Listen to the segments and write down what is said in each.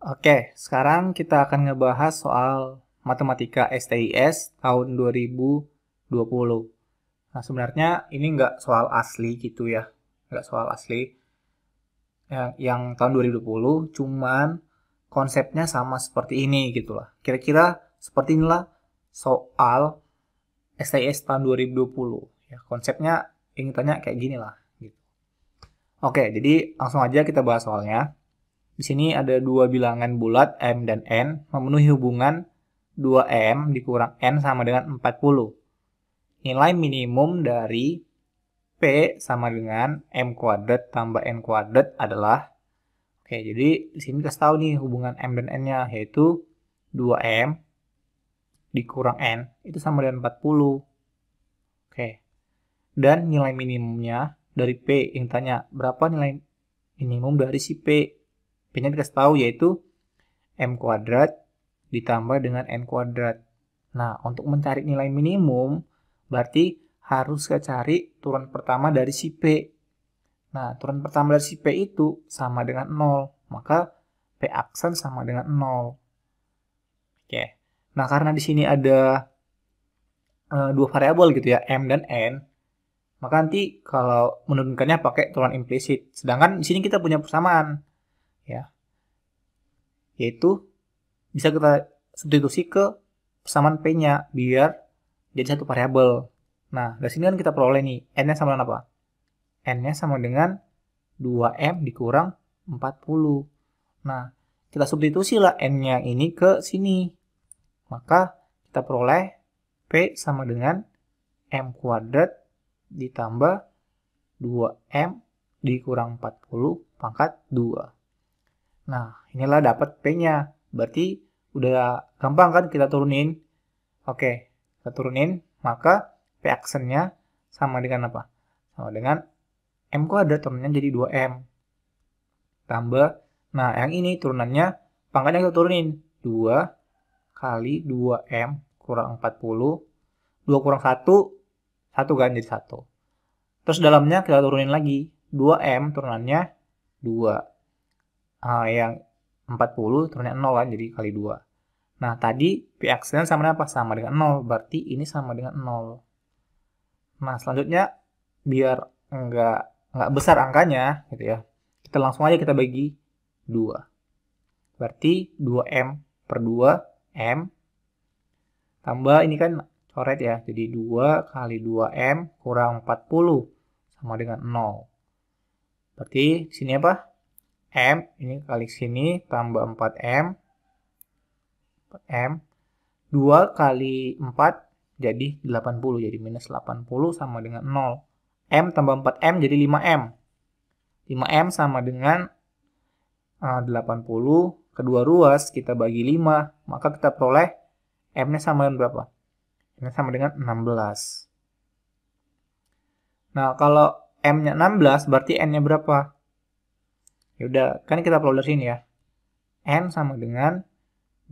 Oke, sekarang kita akan ngebahas soal matematika STIS tahun 2020. Nah, sebenarnya ini nggak soal asli gitu ya. Nggak soal asli. Yang, yang tahun 2020, cuman konsepnya sama seperti ini gitu lah. Kira-kira seperti inilah soal STIS tahun 2020. Ya, konsepnya ingin tanya kayak gini lah. Gitu. Oke, jadi langsung aja kita bahas soalnya. Di sini ada dua bilangan bulat M dan N memenuhi hubungan 2M dikurang N sama dengan 40. Nilai minimum dari P sama dengan M kuadrat tambah N kuadrat adalah Oke, jadi di sini kita tahu nih hubungan M dan N-nya yaitu 2M dikurang N itu sama dengan 40. Oke. Dan nilai minimumnya dari P yang tanya berapa nilai minimum dari si P P-nya dikasih tahu yaitu M kuadrat ditambah dengan N kuadrat. Nah, untuk mencari nilai minimum, berarti harus kita cari turun pertama dari si P. Nah, turun pertama dari si P itu sama dengan 0. Maka P aksen sama dengan 0. Oke. Nah, karena di sini ada e, dua variabel gitu ya, M dan N, maka nanti kalau menurunkannya pakai turunan implisit. Sedangkan di sini kita punya persamaan ya yaitu bisa kita substitusi ke persamaan p-nya biar jadi satu variabel. Nah, dari sini kan kita peroleh nih n-nya sama dengan apa? n-nya sama dengan 2m dikurang 40. Nah, kita substitusi lah n-nya ini ke sini. Maka kita peroleh p sama dengan m kuadrat ditambah 2m dikurang 40 pangkat 2. Nah, inilah dapat P-nya. Berarti udah gampang kan kita turunin. Oke, kita turunin. Maka P action-nya sama dengan apa? Sama dengan M kuadrat turunannya jadi 2M. Tambah, nah yang ini turunannya, pangkatnya kita turunin. 2 kali 2M kurang 40. 2 kurang 1, 1 kan jadi 1. Terus dalamnya kita turunin lagi. 2M turunannya 2 uh, yang 40 turunnya 0 kan jadi kali 2 nah tadi px aksen sama dengan apa? sama dengan 0 berarti ini sama dengan 0 nah selanjutnya biar nggak nggak besar angkanya gitu ya kita langsung aja kita bagi 2 berarti 2M per 2 M tambah ini kan coret ya jadi 2 kali 2 M kurang 40 sama dengan 0 berarti sini apa M, ini kali sini, tambah 4M. 4M. 2 kali 4 jadi 80, jadi minus 80 sama dengan 0. M tambah 4M jadi 5M. 5M sama dengan 80, eh, kedua ruas kita bagi 5, maka kita peroleh M-nya sama dengan berapa? M-nya sama dengan 16. Nah, kalau M-nya 16, berarti N-nya berapa? Ya udah, kan kita sini ya. N sama dengan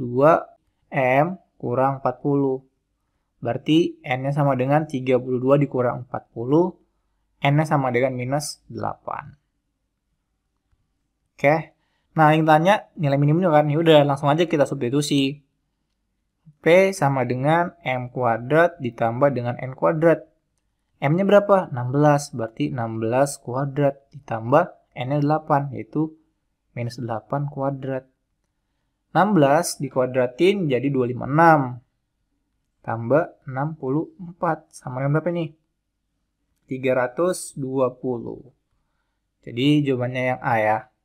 2M kurang 40. Berarti N-nya sama dengan 32 dikurang 40. N-nya sama dengan minus 8. Oke. Nah, yang tanya nilai minimumnya kan? Ya udah, langsung aja kita substitusi. P sama dengan M kuadrat ditambah dengan N kuadrat. M-nya berapa? 16. Berarti 16 kuadrat ditambah n-nya 8, yaitu minus 8 kuadrat. 16 dikuadratin jadi 256. Tambah 64. Sama dengan berapa ini? 320. Jadi jawabannya yang A ya.